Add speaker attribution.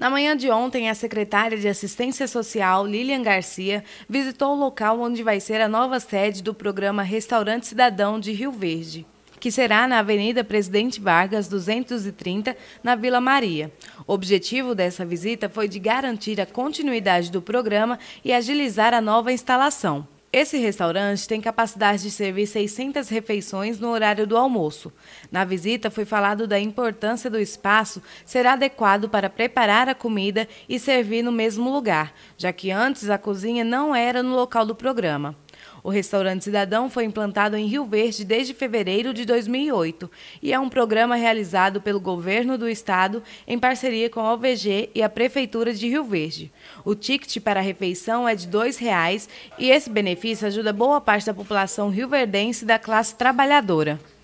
Speaker 1: Na manhã de ontem, a secretária de Assistência Social, Lilian Garcia, visitou o local onde vai ser a nova sede do programa Restaurante Cidadão de Rio Verde que será na Avenida Presidente Vargas 230, na Vila Maria. O objetivo dessa visita foi de garantir a continuidade do programa e agilizar a nova instalação. Esse restaurante tem capacidade de servir 600 refeições no horário do almoço. Na visita foi falado da importância do espaço ser adequado para preparar a comida e servir no mesmo lugar, já que antes a cozinha não era no local do programa. O Restaurante Cidadão foi implantado em Rio Verde desde fevereiro de 2008 e é um programa realizado pelo governo do estado em parceria com a OVG e a Prefeitura de Rio Verde. O ticket para a refeição é de R$ 2,00 e esse benefício ajuda boa parte da população rioverdense da classe trabalhadora.